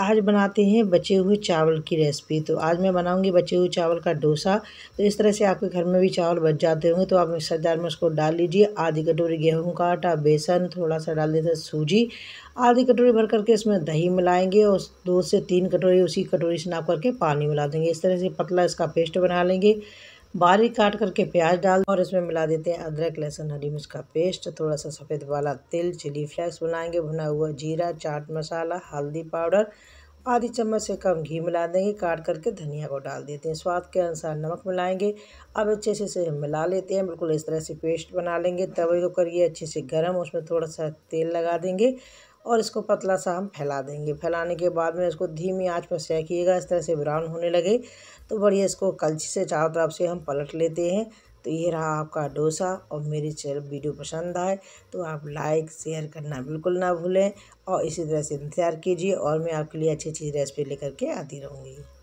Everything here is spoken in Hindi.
आज बनाते हैं बचे हुए चावल की रेसिपी तो आज मैं बनाऊंगी बचे हुए चावल का डोसा तो इस तरह से आपके घर में भी चावल बच जाते होंगे तो आप मिक्सर जार में उसको डाल लीजिए आधी कटोरी गेहूं का आटा बेसन थोड़ा सा डाल देते सूजी आधी कटोरी भर करके इसमें दही मिलाएंगे और दो से तीन कटोरी उसी कटोरी से नाप करके पानी मिला देंगे इस तरह से पतला इसका पेस्ट बना लेंगे बारीक काट करके प्याज डाल और इसमें मिला देते हैं अदरक लहसुन हरी मिर्च का पेस्ट थोड़ा सा सफ़ेद वाला तिल चिली फ्लेक्स बनाएंगे भुना हुआ जीरा चाट मसाला हल्दी पाउडर आधी चम्मच से कम घी मिला देंगे काट करके धनिया को डाल देते हैं स्वाद के अनुसार नमक मिलाएंगे अब अच्छे से इसे मिला लेते हैं बिल्कुल इस तरह से पेस्ट बना लेंगे तवे को करिए अच्छे से गर्म उसमें थोड़ा सा तेल लगा देंगे और इसको पतला सा हम फैला देंगे फैलाने के बाद में इसको धीमी आंच पर सेकिएगा इस तरह से ब्राउन होने लगे तो बढ़िया इसको कलछी से चारों तरफ से हम पलट लेते हैं तो ये रहा आपका डोसा और मेरी चैनल वीडियो पसंद आए तो आप लाइक शेयर करना बिल्कुल ना भूलें और इसी तरह से इंतज़ार कीजिए और मैं आपके लिए अच्छी अच्छी रेसिपी लेकर के आती रहूँगी